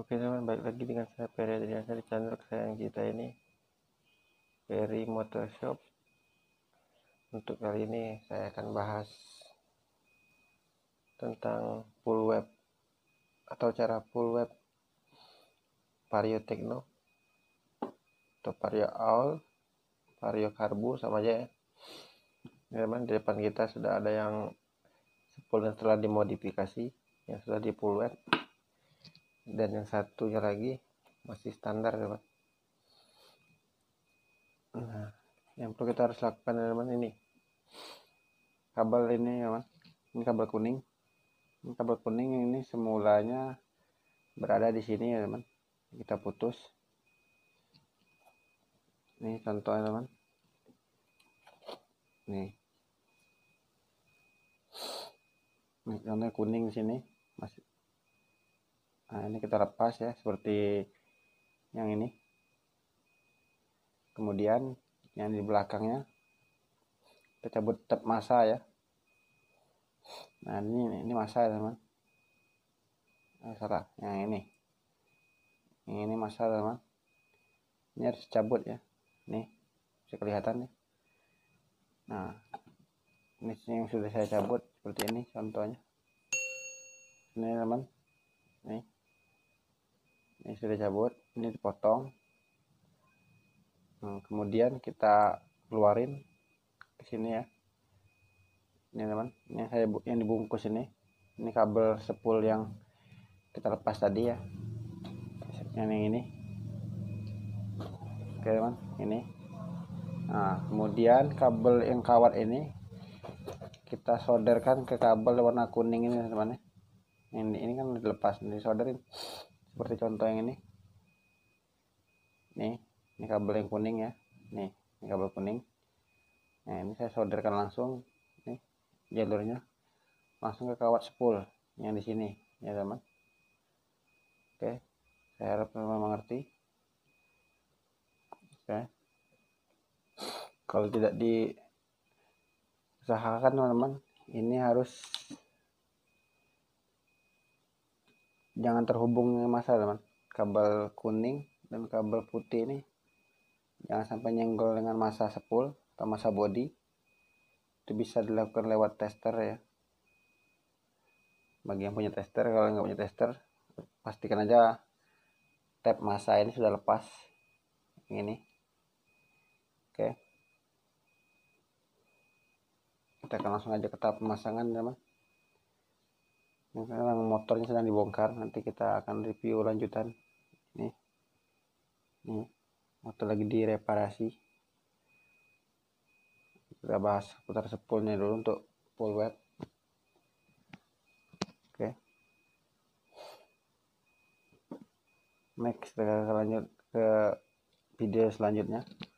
Oke teman, balik lagi dengan saya Ferry Adriansa di channel kesayangan kita ini Ferry Shop. Untuk kali ini saya akan bahas Tentang full web Atau cara full web Vario Techno Atau Vario Owl Vario karbu sama aja ya Teman, di depan kita sudah ada yang Sepuluh yang telah dimodifikasi Yang sudah di full web dan yang satunya lagi masih standar ya Pak nah yang perlu kita harus lakukan teman ini kabel ini ya Pak ini kabel kuning ini kabel kuning ini semulanya berada di sini ya teman kita putus ini contoh ya teman ini ini contohnya kuning sini masih nah ini kita lepas ya seperti yang ini kemudian yang di belakangnya kita cabut tetap masa ya nah ini ini masa ya teman eh, nah, salah yang ini yang ini masa teman ini harus cabut ya nih bisa kelihatan nih nah ini yang sudah saya cabut seperti ini contohnya ini teman nih ini sudah cabut ini dipotong nah, kemudian kita keluarin ke sini ya ini teman ini saya yang dibungkus ini ini kabel sepul yang kita lepas tadi ya yang ini oke teman ini nah kemudian kabel yang kawat ini kita solderkan ke kabel warna kuning ini teman ya. ini, ini kan dilepas solderin seperti contoh yang ini nih ini kabel yang kuning ya nih ini kabel kuning nah ini saya solderkan langsung nih jalurnya langsung ke kawat spool yang di sini ya teman oke saya harap teman mengerti oke kalau tidak diusahakan teman-teman ini harus jangan terhubung masa teman kabel kuning dan kabel putih ini jangan sampai nyenggol dengan masa sepul atau masa body itu bisa dilakukan lewat tester ya bagi yang punya tester kalau nggak punya tester pastikan aja tab masa ini sudah lepas yang ini oke kita akan langsung aja ke tahap pemasangan teman ini sekarang motornya sedang dibongkar nanti kita akan review lanjutan ini ini motor lagi direparasi kita bahas putar sepulnya dulu untuk full wet oke okay. next kita akan lanjut ke video selanjutnya